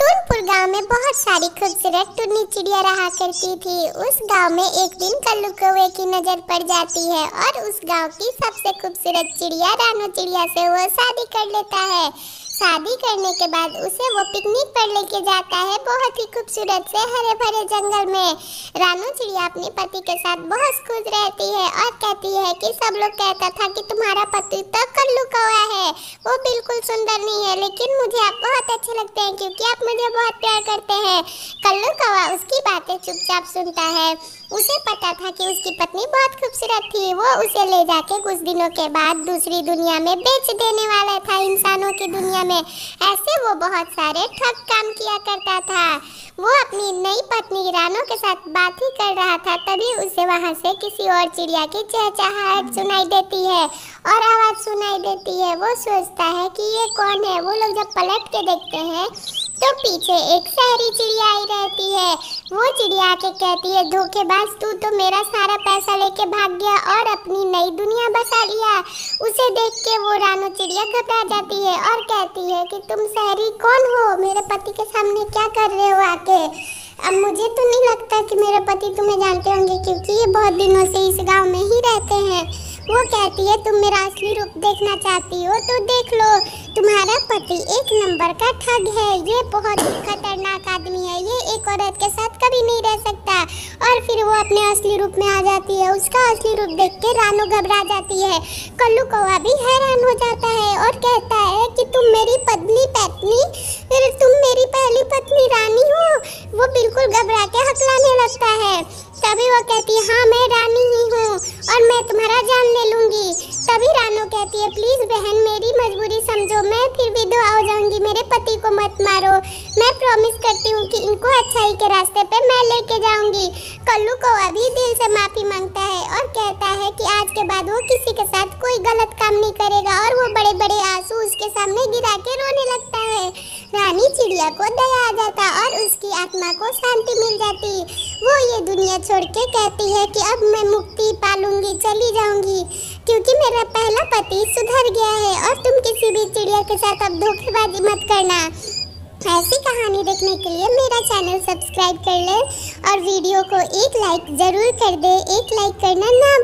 टूनपुर गांव में बहुत सारी खूबसूरत टूनी चिड़िया रहा करती थी उस गांव में एक दिन कल्लू कौवे की नजर पड़ जाती है और उस गांव की सबसे खूबसूरत चिड़िया रानू चिड़िया से वो शादी कर लेता है शादी करने के बाद उसे वो पिकनिक पर लेके जाता है बहुत ही खूबसूरत से हरे भरे जंगल में रानू चिड़िया अपने पति के साथ बहुत खुश रहती है और कहती है कि सब लोग कहता था कि तुम्हारा पति तो कल्लू का है वो बिल्कुल सुंदर नहीं है लेकिन मुझे आप बहुत अच्छे लगते हैं क्योंकि आप मुझे बहुत प्यार करते हैं कल्लू कौवा उसकी बातें चुपचाप सुनता है उसे पता था कि उसकी पत्नी बहुत खूबसूरत थी वो उसे ले जाके कुछ दिनों के बाद दूसरी दुनिया में बेच देने वाला था इंसानों की दुनिया में ऐसे वो बहुत सारे ठग काम किया करता था वो अपनी नई पत्नी रानो के साथ बात ही कर रहा था तभी उसे वहाँ से किसी और चिड़िया की चहचहाहट सुनाई देती है और आवाज़ सुनाई देती है वो सोचता है कि ये कौन है वो लोग जब पलट के देखते हैं तो पीछे एक सहरी चिड़िया आई रहती है वो चिड़िया के कहती है धोखेबाज तू तो मेरा सारा पैसा लेके भाग गया और अपनी नई दुनिया बसा लिया उसे देख के वो रानू चिड़िया घबरा जाती है और कहती है कि तुम सहरी कौन हो मेरे पति के सामने क्या कर रहे हो आके अब मुझे तो नहीं लगता कि मेरे पति तुम्हें जानते होंगे क्योंकि ये बहुत दिनों से इस गांव में ही रहते हैं वो कहती है तुम मेरा असली रूप देखना चाहती हो तो देख लो तुम्हारा पति एक नंबर का ठग है ये बहुत ही खतरनाक आदमी है ये एक औरत के साथ कभी नहीं रह सकता और फिर वो अपने असली रूप में आ जाती है उसका असली रूप देख के रानू घबरा जाती है कल्लू कौवा भी हैरान हो जाता है और कहता है कि तुम मेरी पत्नी पत्नी तुम मेरी पहली पत्नी रानी हो वो बिल्कुल घबरा के हकलाने लगता है तभी वो कहती है हाँ मैं रानी ही हूँ और मैं तुम्हारा जान ले लूँगी तभी रानू कहती है प्लीज़ बहन मेरी मजबूरी समझ मत मारो मैं प्रॉमिस करती हूँ कि इनको अच्छाई के रास्ते पे मैं लेके जाऊँगी कल्लू को अभी दिल से माफ़ी मांगता है और कहता है कि आज के बाद वो किसी के साथ कोई गलत काम नहीं करेगा और वो बड़े बड़े आंसू उसके सामने गिरा के रोने लगता रानी चिड़िया को दया आ जाता और उसकी आत्मा को शांति मिल जाती वो ये दुनिया छोड़ के कहती है कि अब मैं मुक्ति पालूंगी चली जाऊंगी क्योंकि मेरा पहला पति सुधर गया है और तुम किसी भी चिड़िया के साथ अब धोखेबाजी मत करना ऐसी कहानी देखने के लिए मेरा चैनल सब्सक्राइब कर ले और वीडियो को एक लाइक ज़रूर कर दे एक लाइक करना ना